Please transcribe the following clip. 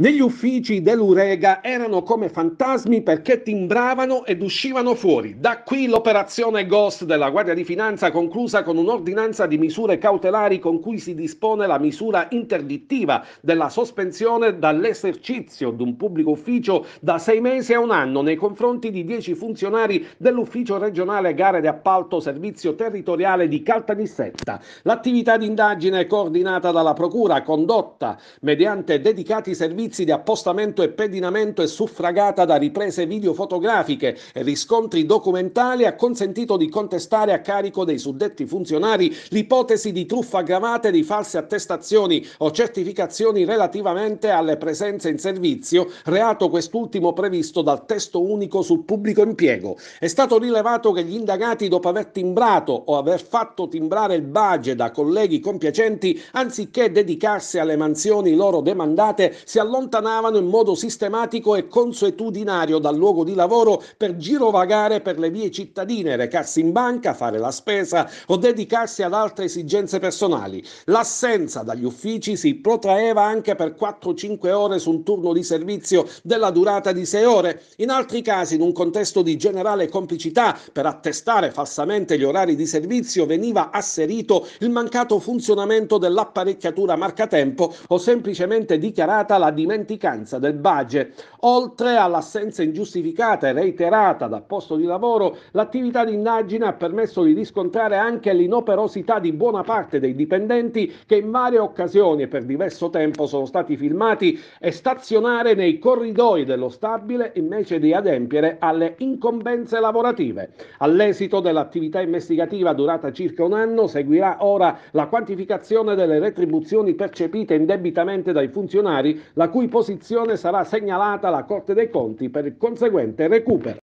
Negli uffici dell'Urega erano come fantasmi perché timbravano ed uscivano fuori. Da qui l'operazione Ghost della Guardia di Finanza conclusa con un'ordinanza di misure cautelari con cui si dispone la misura interdittiva della sospensione dall'esercizio di un pubblico ufficio da sei mesi a un anno nei confronti di dieci funzionari dell'ufficio regionale gare di appalto servizio territoriale di Caltanissetta. L'attività di indagine è coordinata dalla Procura, condotta mediante dedicati servizi servizi di appostamento e pedinamento è suffragata da riprese videofotografiche e riscontri documentali ha consentito di contestare a carico dei suddetti funzionari l'ipotesi di truffa aggravata di false attestazioni o certificazioni relativamente alle presenze in servizio, reato quest'ultimo previsto dal testo unico sul pubblico impiego. È stato rilevato che gli indagati dopo aver timbrato o aver fatto timbrare il badge da colleghi compiacenti, anziché dedicarsi alle mansioni loro demandate, si allontanano allontanavano in modo sistematico e consuetudinario dal luogo di lavoro per girovagare per le vie cittadine, recarsi in banca, fare la spesa o dedicarsi ad altre esigenze personali. L'assenza dagli uffici si protraeva anche per 4-5 ore su un turno di servizio della durata di 6 ore, in altri casi in un contesto di generale complicità per attestare falsamente gli orari di servizio veniva asserito il mancato funzionamento dell'apparecchiatura marcatempo o semplicemente dichiarata la dimissione dimenticanza del budget. Oltre all'assenza ingiustificata e reiterata dal posto di lavoro, l'attività di indagine ha permesso di riscontrare anche l'inoperosità di buona parte dei dipendenti che in varie occasioni e per diverso tempo sono stati filmati e stazionare nei corridoi dello stabile invece di adempiere alle incombenze lavorative. All'esito dell'attività investigativa durata circa un anno seguirà ora la quantificazione delle retribuzioni percepite indebitamente dai funzionari, la la cui posizione sarà segnalata alla Corte dei Conti per il conseguente recupero.